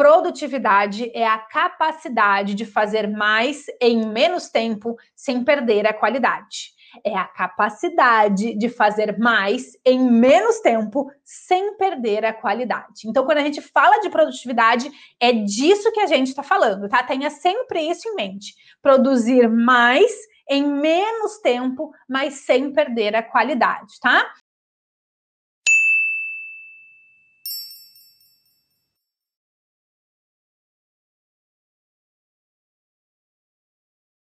Produtividade é a capacidade de fazer mais em menos tempo sem perder a qualidade. É a capacidade de fazer mais em menos tempo sem perder a qualidade. Então, quando a gente fala de produtividade, é disso que a gente está falando, tá? Tenha sempre isso em mente. Produzir mais em menos tempo, mas sem perder a qualidade, tá?